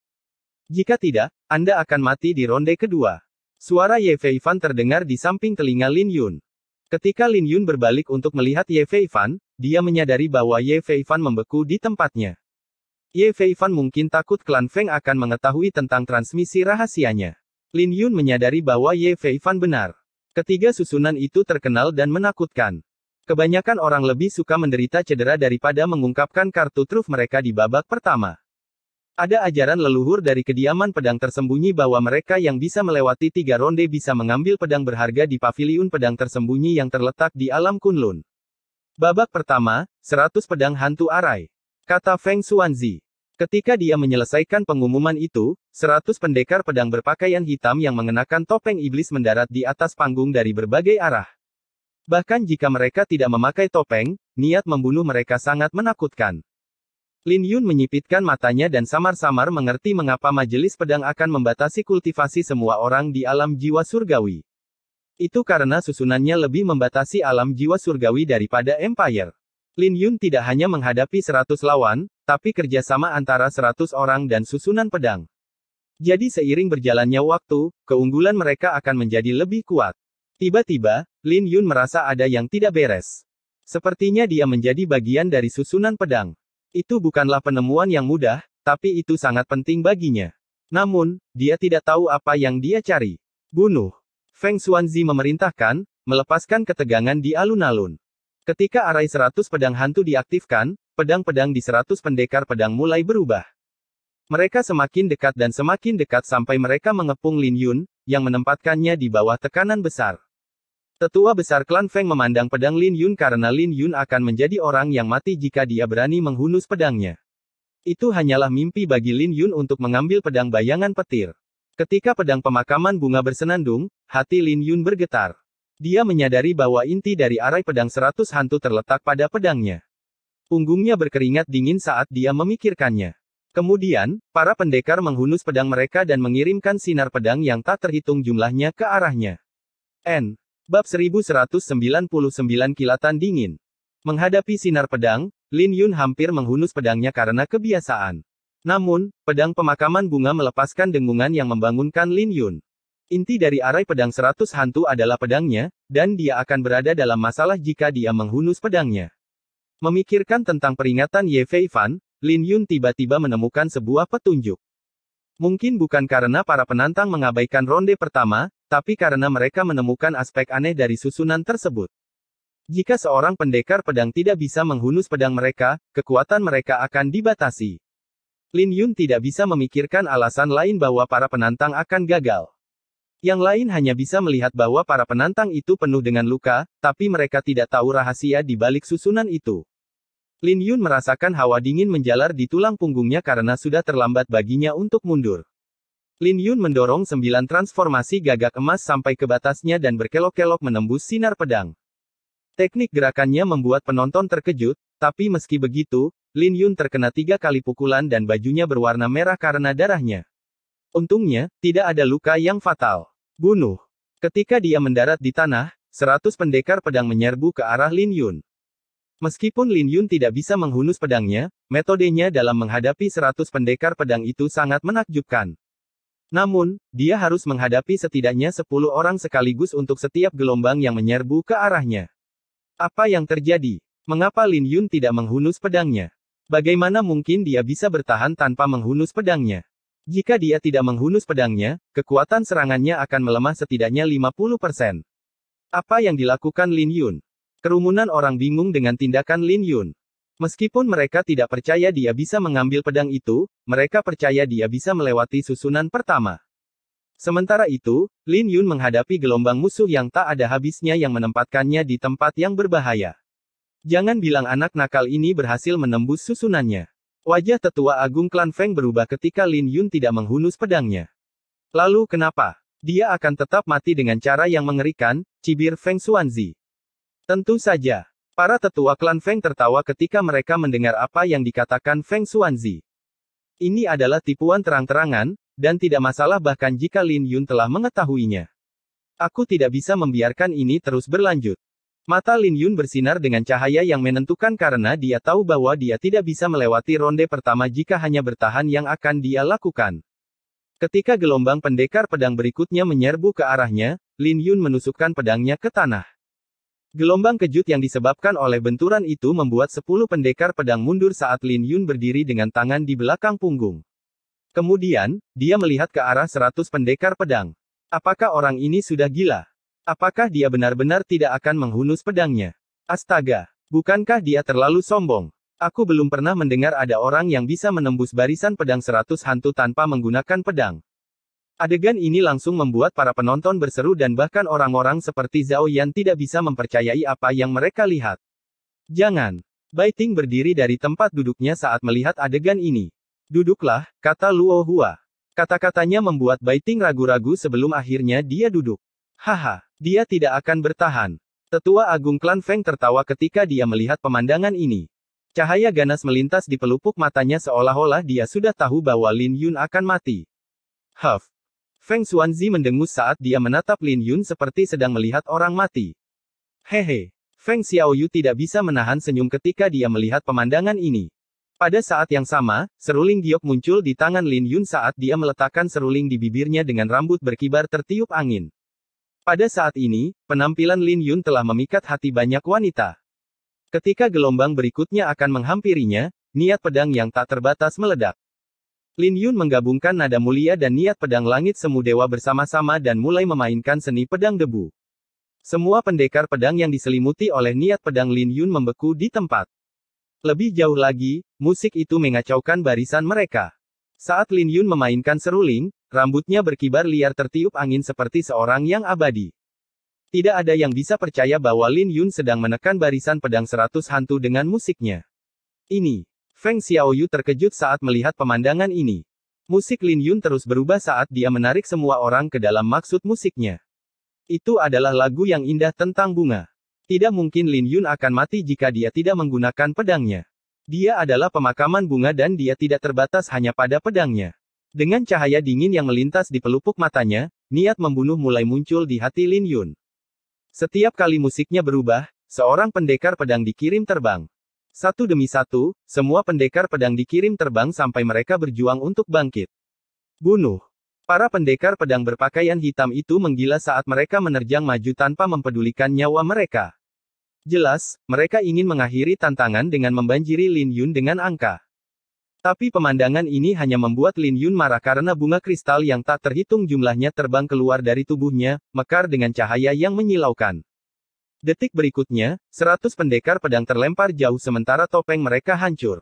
Jika tidak, Anda akan mati di ronde kedua. Suara Ye Fei Fan terdengar di samping telinga Lin Yun. Ketika Lin Yun berbalik untuk melihat Ye Fei Fan, dia menyadari bahwa Ye Fei Fan membeku di tempatnya. Ye Fei Fan mungkin takut klan Feng akan mengetahui tentang transmisi rahasianya. Lin Yun menyadari bahwa Ye Fei Fan benar. Ketiga susunan itu terkenal dan menakutkan. Kebanyakan orang lebih suka menderita cedera daripada mengungkapkan kartu truf mereka di babak pertama. Ada ajaran leluhur dari kediaman pedang tersembunyi bahwa mereka yang bisa melewati tiga ronde bisa mengambil pedang berharga di paviliun pedang tersembunyi yang terletak di alam Kunlun. Babak pertama, 100 pedang hantu arai. Kata Feng Xuanzi. Ketika dia menyelesaikan pengumuman itu, 100 pendekar pedang berpakaian hitam yang mengenakan topeng iblis mendarat di atas panggung dari berbagai arah. Bahkan jika mereka tidak memakai topeng, niat membunuh mereka sangat menakutkan. Lin Yun menyipitkan matanya dan samar-samar mengerti mengapa majelis pedang akan membatasi kultivasi semua orang di alam jiwa surgawi. Itu karena susunannya lebih membatasi alam jiwa surgawi daripada empire. Lin Yun tidak hanya menghadapi seratus lawan, tapi kerjasama antara seratus orang dan susunan pedang. Jadi seiring berjalannya waktu, keunggulan mereka akan menjadi lebih kuat. Tiba-tiba, Lin Yun merasa ada yang tidak beres. Sepertinya dia menjadi bagian dari susunan pedang. Itu bukanlah penemuan yang mudah, tapi itu sangat penting baginya. Namun, dia tidak tahu apa yang dia cari. Bunuh. Feng Xuanzi memerintahkan, melepaskan ketegangan di alun-alun. Ketika arai seratus pedang hantu diaktifkan, pedang-pedang di seratus pendekar pedang mulai berubah. Mereka semakin dekat dan semakin dekat sampai mereka mengepung Lin Yun, yang menempatkannya di bawah tekanan besar. Tetua besar klan Feng memandang pedang Lin Yun karena Lin Yun akan menjadi orang yang mati jika dia berani menghunus pedangnya. Itu hanyalah mimpi bagi Lin Yun untuk mengambil pedang bayangan petir. Ketika pedang pemakaman bunga bersenandung, hati Lin Yun bergetar. Dia menyadari bahwa inti dari arai pedang seratus hantu terletak pada pedangnya. Punggungnya berkeringat dingin saat dia memikirkannya. Kemudian, para pendekar menghunus pedang mereka dan mengirimkan sinar pedang yang tak terhitung jumlahnya ke arahnya. N. Bab 1199 Kilatan Dingin Menghadapi sinar pedang, Lin Yun hampir menghunus pedangnya karena kebiasaan. Namun, pedang pemakaman bunga melepaskan dengungan yang membangunkan Lin Yun. Inti dari arai pedang seratus hantu adalah pedangnya, dan dia akan berada dalam masalah jika dia menghunus pedangnya. Memikirkan tentang peringatan Ye Fei Fan, Lin Yun tiba-tiba menemukan sebuah petunjuk. Mungkin bukan karena para penantang mengabaikan ronde pertama, tapi karena mereka menemukan aspek aneh dari susunan tersebut. Jika seorang pendekar pedang tidak bisa menghunus pedang mereka, kekuatan mereka akan dibatasi. Lin Yun tidak bisa memikirkan alasan lain bahwa para penantang akan gagal. Yang lain hanya bisa melihat bahwa para penantang itu penuh dengan luka, tapi mereka tidak tahu rahasia di balik susunan itu. Lin Yun merasakan hawa dingin menjalar di tulang punggungnya karena sudah terlambat baginya untuk mundur. Lin Yun mendorong sembilan transformasi gagak emas sampai ke batasnya dan berkelok-kelok menembus sinar pedang. Teknik gerakannya membuat penonton terkejut, tapi meski begitu, Lin Yun terkena tiga kali pukulan dan bajunya berwarna merah karena darahnya. Untungnya, tidak ada luka yang fatal. Bunuh. Ketika dia mendarat di tanah, seratus pendekar pedang menyerbu ke arah Lin Yun. Meskipun Lin Yun tidak bisa menghunus pedangnya, metodenya dalam menghadapi seratus pendekar pedang itu sangat menakjubkan. Namun, dia harus menghadapi setidaknya sepuluh orang sekaligus untuk setiap gelombang yang menyerbu ke arahnya. Apa yang terjadi? Mengapa Lin Yun tidak menghunus pedangnya? Bagaimana mungkin dia bisa bertahan tanpa menghunus pedangnya? Jika dia tidak menghunus pedangnya, kekuatan serangannya akan melemah setidaknya 50%. Apa yang dilakukan Lin Yun? Kerumunan orang bingung dengan tindakan Lin Yun. Meskipun mereka tidak percaya dia bisa mengambil pedang itu, mereka percaya dia bisa melewati susunan pertama. Sementara itu, Lin Yun menghadapi gelombang musuh yang tak ada habisnya yang menempatkannya di tempat yang berbahaya. Jangan bilang anak nakal ini berhasil menembus susunannya. Wajah tetua agung klan Feng berubah ketika Lin Yun tidak menghunus pedangnya. Lalu kenapa? Dia akan tetap mati dengan cara yang mengerikan, cibir Feng Xuanzi. Tentu saja. Para tetua klan Feng tertawa ketika mereka mendengar apa yang dikatakan Feng Xuanzi. Ini adalah tipuan terang-terangan, dan tidak masalah bahkan jika Lin Yun telah mengetahuinya. Aku tidak bisa membiarkan ini terus berlanjut. Mata Lin Yun bersinar dengan cahaya yang menentukan karena dia tahu bahwa dia tidak bisa melewati ronde pertama jika hanya bertahan yang akan dia lakukan. Ketika gelombang pendekar pedang berikutnya menyerbu ke arahnya, Lin Yun menusukkan pedangnya ke tanah. Gelombang kejut yang disebabkan oleh benturan itu membuat sepuluh pendekar pedang mundur saat Lin Yun berdiri dengan tangan di belakang punggung. Kemudian, dia melihat ke arah seratus pendekar pedang. Apakah orang ini sudah gila? Apakah dia benar-benar tidak akan menghunus pedangnya? Astaga, bukankah dia terlalu sombong? Aku belum pernah mendengar ada orang yang bisa menembus barisan pedang seratus hantu tanpa menggunakan pedang. Adegan ini langsung membuat para penonton berseru dan bahkan orang-orang seperti Zhao Yan tidak bisa mempercayai apa yang mereka lihat. Jangan. Baiting berdiri dari tempat duduknya saat melihat adegan ini. Duduklah, kata Luo Hua. Kata-katanya membuat Baiting ragu-ragu sebelum akhirnya dia duduk. Haha, dia tidak akan bertahan. Tetua Agung Klan Feng tertawa ketika dia melihat pemandangan ini. Cahaya ganas melintas di pelupuk matanya seolah-olah dia sudah tahu bahwa Lin Yun akan mati. Huff, Feng Xuanzi mendengus saat dia menatap Lin Yun seperti sedang melihat orang mati. Hehe. Feng Xiaoyu tidak bisa menahan senyum ketika dia melihat pemandangan ini. Pada saat yang sama, seruling giok muncul di tangan Lin Yun saat dia meletakkan seruling di bibirnya dengan rambut berkibar tertiup angin. Pada saat ini, penampilan Lin Yun telah memikat hati banyak wanita. Ketika gelombang berikutnya akan menghampirinya, niat pedang yang tak terbatas meledak. Lin Yun menggabungkan nada mulia dan niat pedang langit semu dewa bersama-sama dan mulai memainkan seni pedang debu. Semua pendekar pedang yang diselimuti oleh niat pedang Lin Yun membeku di tempat. Lebih jauh lagi, musik itu mengacaukan barisan mereka. Saat Lin Yun memainkan seruling, rambutnya berkibar liar tertiup angin seperti seorang yang abadi. Tidak ada yang bisa percaya bahwa Lin Yun sedang menekan barisan pedang seratus hantu dengan musiknya. Ini, Feng Xiaoyu terkejut saat melihat pemandangan ini. Musik Lin Yun terus berubah saat dia menarik semua orang ke dalam maksud musiknya. Itu adalah lagu yang indah tentang bunga. Tidak mungkin Lin Yun akan mati jika dia tidak menggunakan pedangnya. Dia adalah pemakaman bunga dan dia tidak terbatas hanya pada pedangnya. Dengan cahaya dingin yang melintas di pelupuk matanya, niat membunuh mulai muncul di hati Lin Yun. Setiap kali musiknya berubah, seorang pendekar pedang dikirim terbang. Satu demi satu, semua pendekar pedang dikirim terbang sampai mereka berjuang untuk bangkit. Bunuh. Para pendekar pedang berpakaian hitam itu menggila saat mereka menerjang maju tanpa mempedulikan nyawa mereka. Jelas, mereka ingin mengakhiri tantangan dengan membanjiri Lin Yun dengan angka. Tapi pemandangan ini hanya membuat Lin Yun marah karena bunga kristal yang tak terhitung jumlahnya terbang keluar dari tubuhnya, mekar dengan cahaya yang menyilaukan. Detik berikutnya, seratus pendekar pedang terlempar jauh sementara topeng mereka hancur.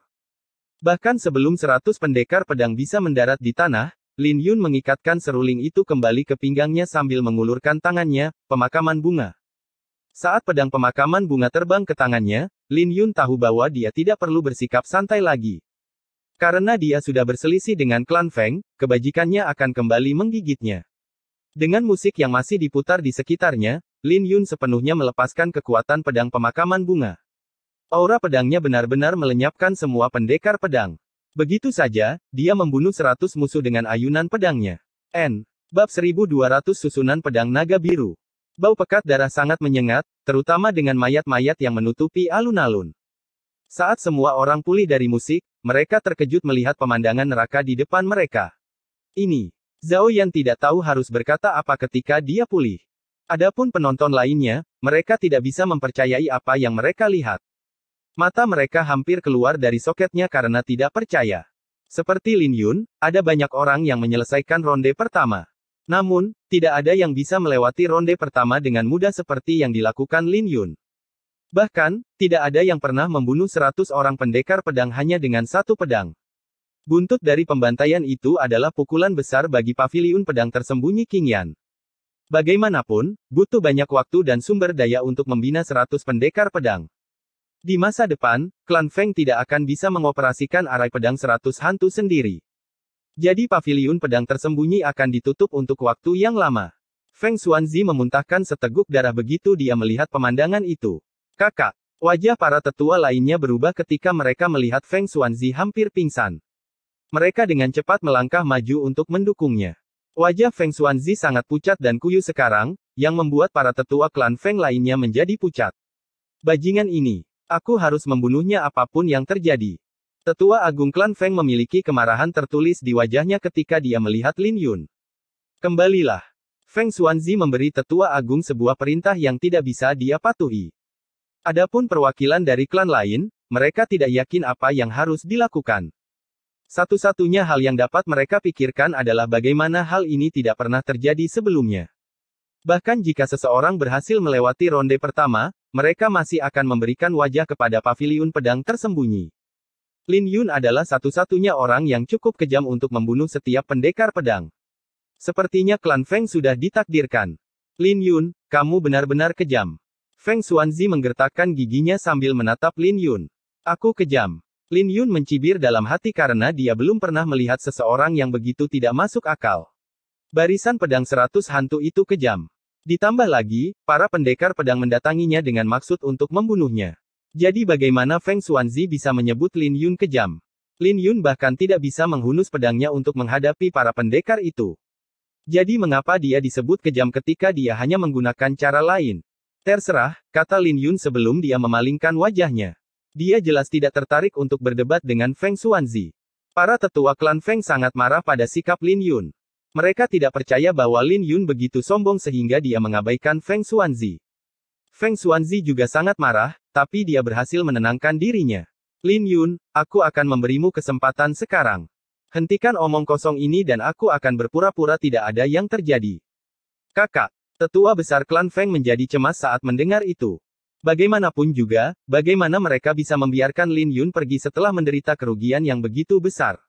Bahkan sebelum seratus pendekar pedang bisa mendarat di tanah, Lin Yun mengikatkan seruling itu kembali ke pinggangnya sambil mengulurkan tangannya, pemakaman bunga. Saat pedang pemakaman bunga terbang ke tangannya, Lin Yun tahu bahwa dia tidak perlu bersikap santai lagi. Karena dia sudah berselisih dengan klan Feng, kebajikannya akan kembali menggigitnya. Dengan musik yang masih diputar di sekitarnya, Lin Yun sepenuhnya melepaskan kekuatan pedang pemakaman bunga. Aura pedangnya benar-benar melenyapkan semua pendekar pedang. Begitu saja, dia membunuh seratus musuh dengan ayunan pedangnya. N. Bab 1200 Susunan Pedang Naga Biru. Bau pekat darah sangat menyengat, terutama dengan mayat-mayat yang menutupi alun-alun. Saat semua orang pulih dari musik, mereka terkejut melihat pemandangan neraka di depan mereka. Ini, Zhao Yan tidak tahu harus berkata apa ketika dia pulih. Adapun penonton lainnya, mereka tidak bisa mempercayai apa yang mereka lihat. Mata mereka hampir keluar dari soketnya karena tidak percaya. Seperti Lin Yun, ada banyak orang yang menyelesaikan ronde pertama. Namun, tidak ada yang bisa melewati ronde pertama dengan mudah seperti yang dilakukan Lin Yun. Bahkan, tidak ada yang pernah membunuh 100 orang pendekar pedang hanya dengan satu pedang. Buntut dari pembantaian itu adalah pukulan besar bagi paviliun pedang tersembunyi King Yan. Bagaimanapun, butuh banyak waktu dan sumber daya untuk membina 100 pendekar pedang. Di masa depan, klan Feng tidak akan bisa mengoperasikan arai pedang 100 hantu sendiri. Jadi pavilion pedang tersembunyi akan ditutup untuk waktu yang lama. Feng Xuanzi memuntahkan seteguk darah begitu dia melihat pemandangan itu. Kakak, wajah para tetua lainnya berubah ketika mereka melihat Feng Xuanzi hampir pingsan. Mereka dengan cepat melangkah maju untuk mendukungnya. Wajah Feng Xuanzi sangat pucat dan kuyu sekarang, yang membuat para tetua klan Feng lainnya menjadi pucat. Bajingan ini, aku harus membunuhnya apapun yang terjadi. Tetua Agung Klan Feng memiliki kemarahan tertulis di wajahnya ketika dia melihat Lin Yun. Kembalilah. Feng Xuanzi memberi Tetua Agung sebuah perintah yang tidak bisa dia patuhi. Adapun perwakilan dari klan lain, mereka tidak yakin apa yang harus dilakukan. Satu-satunya hal yang dapat mereka pikirkan adalah bagaimana hal ini tidak pernah terjadi sebelumnya. Bahkan jika seseorang berhasil melewati ronde pertama, mereka masih akan memberikan wajah kepada pavilion pedang tersembunyi. Lin Yun adalah satu-satunya orang yang cukup kejam untuk membunuh setiap pendekar pedang. Sepertinya klan Feng sudah ditakdirkan. Lin Yun, kamu benar-benar kejam. Feng Xuanzi menggertakkan giginya sambil menatap Lin Yun. Aku kejam. Lin Yun mencibir dalam hati karena dia belum pernah melihat seseorang yang begitu tidak masuk akal. Barisan pedang seratus hantu itu kejam. Ditambah lagi, para pendekar pedang mendatanginya dengan maksud untuk membunuhnya. Jadi bagaimana Feng Xuanzi bisa menyebut Lin Yun kejam? Lin Yun bahkan tidak bisa menghunus pedangnya untuk menghadapi para pendekar itu. Jadi mengapa dia disebut kejam ketika dia hanya menggunakan cara lain? Terserah, kata Lin Yun sebelum dia memalingkan wajahnya. Dia jelas tidak tertarik untuk berdebat dengan Feng Xuanzi. Para tetua klan Feng sangat marah pada sikap Lin Yun. Mereka tidak percaya bahwa Lin Yun begitu sombong sehingga dia mengabaikan Feng Xuanzi. Feng Xuanzi juga sangat marah, tapi dia berhasil menenangkan dirinya. Lin Yun, aku akan memberimu kesempatan sekarang. Hentikan omong kosong ini dan aku akan berpura-pura tidak ada yang terjadi. Kakak, tetua besar klan Feng menjadi cemas saat mendengar itu. Bagaimanapun juga, bagaimana mereka bisa membiarkan Lin Yun pergi setelah menderita kerugian yang begitu besar?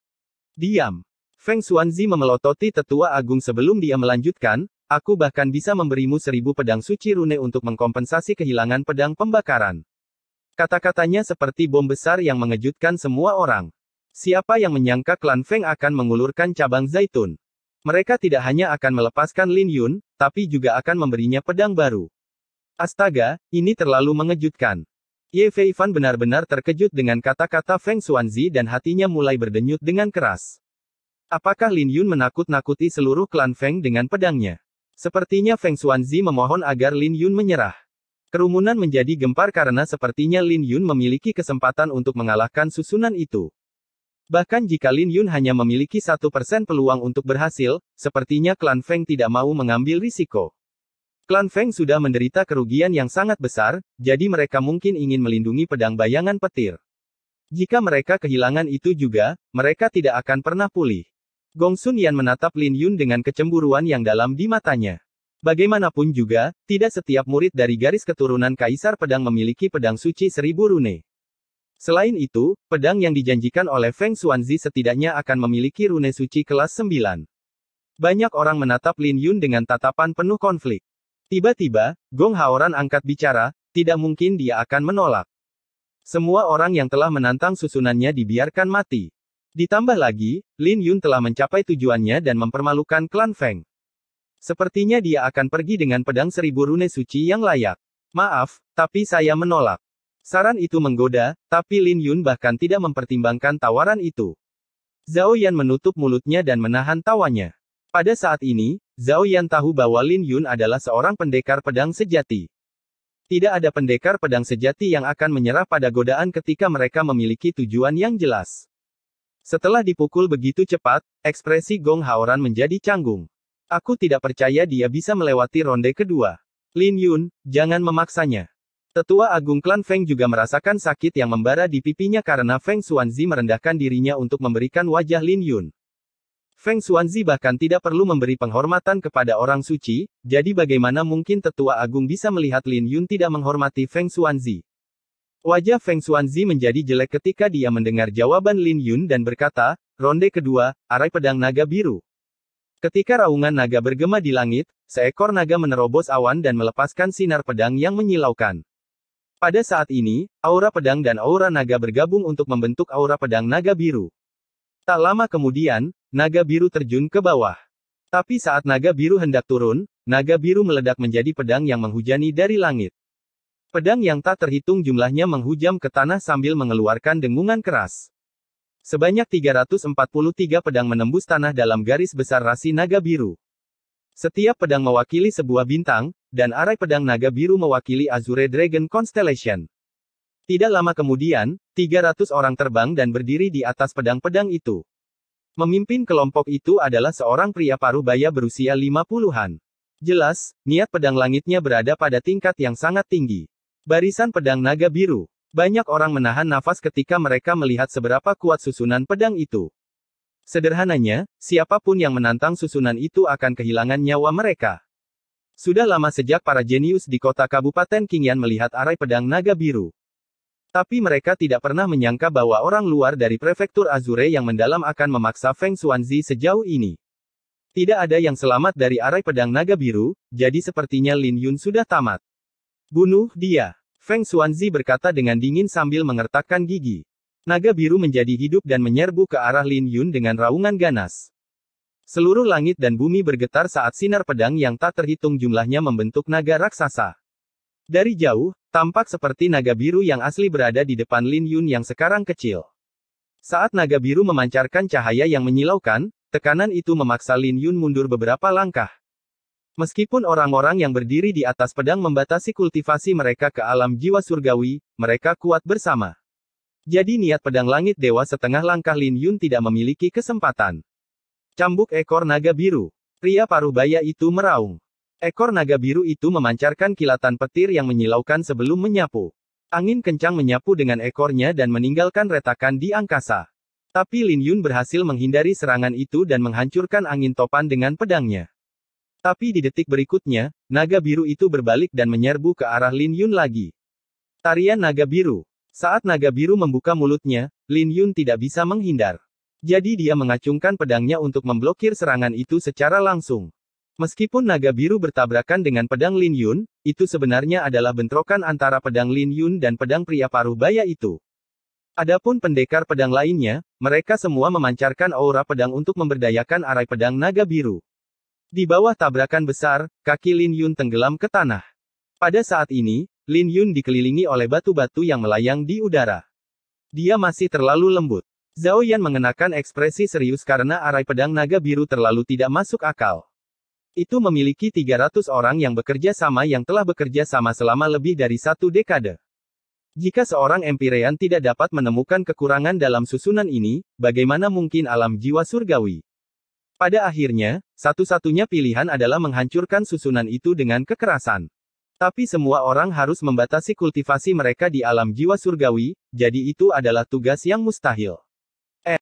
Diam. Feng Xuanzi memelototi tetua agung sebelum dia melanjutkan, aku bahkan bisa memberimu seribu pedang suci rune untuk mengkompensasi kehilangan pedang pembakaran. Kata-katanya seperti bom besar yang mengejutkan semua orang. Siapa yang menyangka klan Feng akan mengulurkan cabang zaitun? Mereka tidak hanya akan melepaskan Lin Yun, tapi juga akan memberinya pedang baru. Astaga, ini terlalu mengejutkan. Ye Fei Fan benar-benar terkejut dengan kata-kata Feng Xuanzi dan hatinya mulai berdenyut dengan keras. Apakah Lin Yun menakut-nakuti seluruh klan Feng dengan pedangnya? Sepertinya Feng Xuanzi memohon agar Lin Yun menyerah. Kerumunan menjadi gempar karena sepertinya Lin Yun memiliki kesempatan untuk mengalahkan susunan itu. Bahkan jika Lin Yun hanya memiliki satu persen peluang untuk berhasil, sepertinya klan Feng tidak mau mengambil risiko. Klan Feng sudah menderita kerugian yang sangat besar, jadi mereka mungkin ingin melindungi pedang bayangan petir. Jika mereka kehilangan itu juga, mereka tidak akan pernah pulih. Gong Sun Yan menatap Lin Yun dengan kecemburuan yang dalam di matanya. Bagaimanapun juga, tidak setiap murid dari garis keturunan Kaisar Pedang memiliki pedang suci seribu rune. Selain itu, pedang yang dijanjikan oleh Feng Xuanzi setidaknya akan memiliki rune suci kelas 9. Banyak orang menatap Lin Yun dengan tatapan penuh konflik. Tiba-tiba, Gong Haoran angkat bicara, tidak mungkin dia akan menolak. Semua orang yang telah menantang susunannya dibiarkan mati. Ditambah lagi, Lin Yun telah mencapai tujuannya dan mempermalukan klan Feng. Sepertinya dia akan pergi dengan pedang seribu rune suci yang layak. Maaf, tapi saya menolak. Saran itu menggoda, tapi Lin Yun bahkan tidak mempertimbangkan tawaran itu. Zhao Yan menutup mulutnya dan menahan tawanya. Pada saat ini, Zhao Yan tahu bahwa Lin Yun adalah seorang pendekar pedang sejati. Tidak ada pendekar pedang sejati yang akan menyerah pada godaan ketika mereka memiliki tujuan yang jelas. Setelah dipukul begitu cepat, ekspresi Gong Haoran menjadi canggung. Aku tidak percaya dia bisa melewati ronde kedua. Lin Yun, jangan memaksanya. Tetua Agung Klan Feng juga merasakan sakit yang membara di pipinya karena Feng Xuanzi merendahkan dirinya untuk memberikan wajah Lin Yun. Feng Xuanzi bahkan tidak perlu memberi penghormatan kepada orang suci, jadi bagaimana mungkin tetua agung bisa melihat Lin Yun tidak menghormati Feng Xuanzi? Wajah Feng Xuanzi menjadi jelek ketika dia mendengar jawaban Lin Yun dan berkata, Ronde kedua, arai pedang naga biru. Ketika raungan naga bergema di langit, seekor naga menerobos awan dan melepaskan sinar pedang yang menyilaukan. Pada saat ini, aura pedang dan aura naga bergabung untuk membentuk aura pedang naga biru. Tak lama kemudian, naga biru terjun ke bawah. Tapi saat naga biru hendak turun, naga biru meledak menjadi pedang yang menghujani dari langit. Pedang yang tak terhitung jumlahnya menghujam ke tanah sambil mengeluarkan dengungan keras. Sebanyak 343 pedang menembus tanah dalam garis besar rasi naga biru. Setiap pedang mewakili sebuah bintang, dan arai pedang naga biru mewakili Azure Dragon Constellation. Tidak lama kemudian, 300 orang terbang dan berdiri di atas pedang-pedang itu. Memimpin kelompok itu adalah seorang pria paruh baya berusia 50-an. Jelas, niat pedang langitnya berada pada tingkat yang sangat tinggi. Barisan pedang naga biru. Banyak orang menahan nafas ketika mereka melihat seberapa kuat susunan pedang itu. Sederhananya, siapapun yang menantang susunan itu akan kehilangan nyawa mereka. Sudah lama sejak para jenius di kota Kabupaten Kingyan melihat arai pedang naga biru. Tapi mereka tidak pernah menyangka bahwa orang luar dari prefektur Azure yang mendalam akan memaksa Feng Xuanzi sejauh ini. Tidak ada yang selamat dari arai pedang naga biru, jadi sepertinya Lin Yun sudah tamat. Bunuh dia. Feng Xuanzi berkata dengan dingin sambil mengertakkan gigi. Naga biru menjadi hidup dan menyerbu ke arah Lin Yun dengan raungan ganas. Seluruh langit dan bumi bergetar saat sinar pedang yang tak terhitung jumlahnya membentuk naga raksasa. Dari jauh, Tampak seperti naga biru yang asli berada di depan Lin Yun yang sekarang kecil. Saat naga biru memancarkan cahaya yang menyilaukan, tekanan itu memaksa Lin Yun mundur beberapa langkah. Meskipun orang-orang yang berdiri di atas pedang membatasi kultivasi mereka ke alam jiwa surgawi, mereka kuat bersama. Jadi niat pedang langit dewa setengah langkah Lin Yun tidak memiliki kesempatan. Cambuk ekor naga biru. Pria paruh baya itu meraung. Ekor naga biru itu memancarkan kilatan petir yang menyilaukan sebelum menyapu. Angin kencang menyapu dengan ekornya dan meninggalkan retakan di angkasa. Tapi Lin Yun berhasil menghindari serangan itu dan menghancurkan angin topan dengan pedangnya. Tapi di detik berikutnya, naga biru itu berbalik dan menyerbu ke arah Lin Yun lagi. Tarian naga biru. Saat naga biru membuka mulutnya, Lin Yun tidak bisa menghindar. Jadi dia mengacungkan pedangnya untuk memblokir serangan itu secara langsung. Meskipun naga biru bertabrakan dengan pedang Lin Yun, itu sebenarnya adalah bentrokan antara pedang Lin Yun dan pedang pria paruh baya itu. Adapun pendekar pedang lainnya, mereka semua memancarkan aura pedang untuk memberdayakan arai pedang naga biru. Di bawah tabrakan besar, kaki Lin Yun tenggelam ke tanah. Pada saat ini, Lin Yun dikelilingi oleh batu-batu yang melayang di udara. Dia masih terlalu lembut. Zhao Yan mengenakan ekspresi serius karena arai pedang naga biru terlalu tidak masuk akal. Itu memiliki 300 orang yang bekerja sama yang telah bekerja sama selama lebih dari satu dekade. Jika seorang empirean tidak dapat menemukan kekurangan dalam susunan ini, bagaimana mungkin alam jiwa surgawi? Pada akhirnya, satu-satunya pilihan adalah menghancurkan susunan itu dengan kekerasan. Tapi semua orang harus membatasi kultivasi mereka di alam jiwa surgawi, jadi itu adalah tugas yang mustahil.